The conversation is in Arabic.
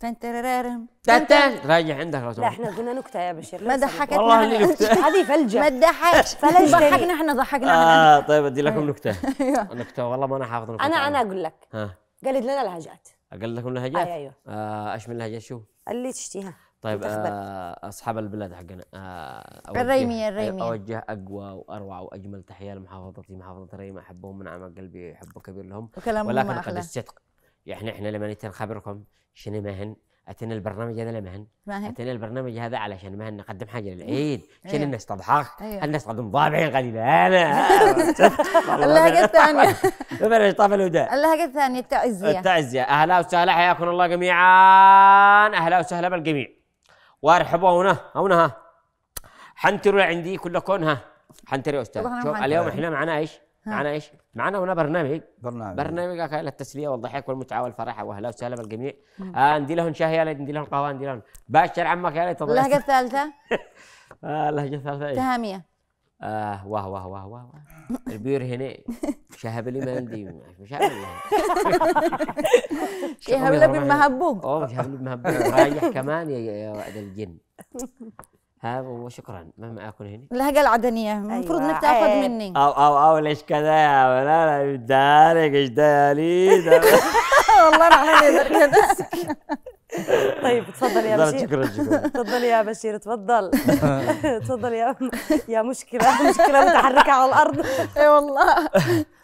تن ترارم تن راجع عندك لا احنا قلنا نكته يا بشير ما ضحكتنا والله اللي نكته هذه فلجه ما تضحكش فلجه ضحكنا احنا ضحكنا اه طيب ادي لكم أيوة. نكته أيوة. نكته والله ما انا حافظ انا انا اقول لك ها قلد لنا لهجات اقلد لكم لهجات؟ ايوه ايوه ايش من لهجات شو؟ اللي تشتيها طيب آه، اصحاب البلاد حقنا الريميه آه، الريميه اوجه اقوى واروع واجمل تحيه لمحافظتي محافظه الريمه احبهم من اعماق قلبي حب كبير لهم وكلامهم ولكن قد استدق يعني احنا لما نجي نخبركم شنو مهن اتينا البرنامج هذا لمهن اتينا البرنامج هذا علشان مهن نقدم حاجه للعيد إيه. شنو الناس تضحك إيه. الناس تقدم ضابعين قليل انا الله قد ثانيه ببلاش طفل ودا الله ثانيه التعزيه التعزيه اهلا وسهلا حياكم الله جميعا اهلا وسهلا بالجميع وارحبوا هنا هنا حنتروا عندي كلكم ها يا استاذ شوف اليوم احنا معنا ايش؟ معنا ايش؟ معنا هنا برنامج برنامج برنامج للتسليه والضحك والمتعه والفرحه واهلا وسهلا بالجميع آه ندي لهم شاهي يا ليت ندي لهم قهوه ندي لهم باشر عمك يا ليت اللهجه الثالثه آه اللهجه الثالثه ايش؟ تهاميه آه واه واه واه واه البير هنا شهب لي ما عندي شهب شهب لي بالمهبوب اوه شهب لي بالمهبوب رايح كمان يا الجن ها وشكرا مهما اكل هنا اللهجه العدنيه المفروض أيوة. انك تاخذ إيه. مني او او او ليش كذا يا ولا لا دارك ايش دالي والله انا نقدر كذا طيب تفضل يا بشير شكرا شكرا تفضل يا بشير تفضل تفضل يا يا مشكله مشكله متحركه على الارض اي والله